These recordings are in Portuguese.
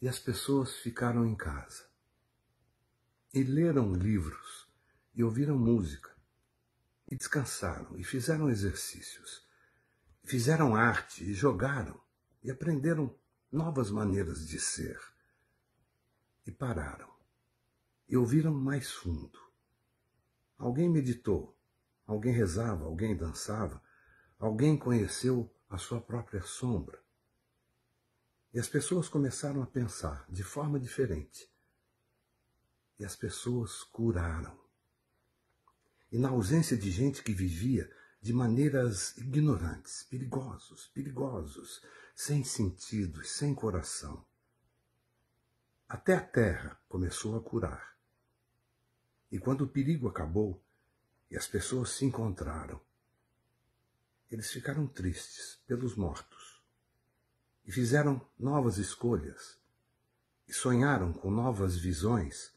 e as pessoas ficaram em casa. E leram livros, e ouviram música, e descansaram, e fizeram exercícios, fizeram arte, e jogaram, e aprenderam novas maneiras de ser. E pararam, e ouviram mais fundo. Alguém meditou, alguém rezava, alguém dançava, alguém conheceu a sua própria sombra. E as pessoas começaram a pensar de forma diferente. E as pessoas curaram. E na ausência de gente que vivia de maneiras ignorantes, perigosos, perigosos, sem sentido, sem coração. Até a terra começou a curar. E quando o perigo acabou e as pessoas se encontraram, eles ficaram tristes pelos mortos e fizeram novas escolhas, e sonharam com novas visões,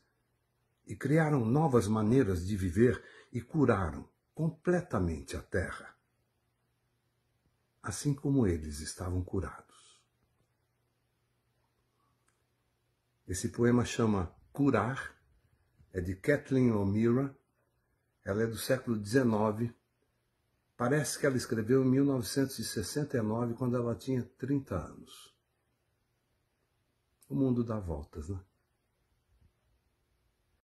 e criaram novas maneiras de viver e curaram completamente a terra, assim como eles estavam curados. Esse poema chama Curar, é de Kathleen O'Meara, ela é do século XIX Parece que ela escreveu em 1969, quando ela tinha 30 anos. O mundo dá voltas, né?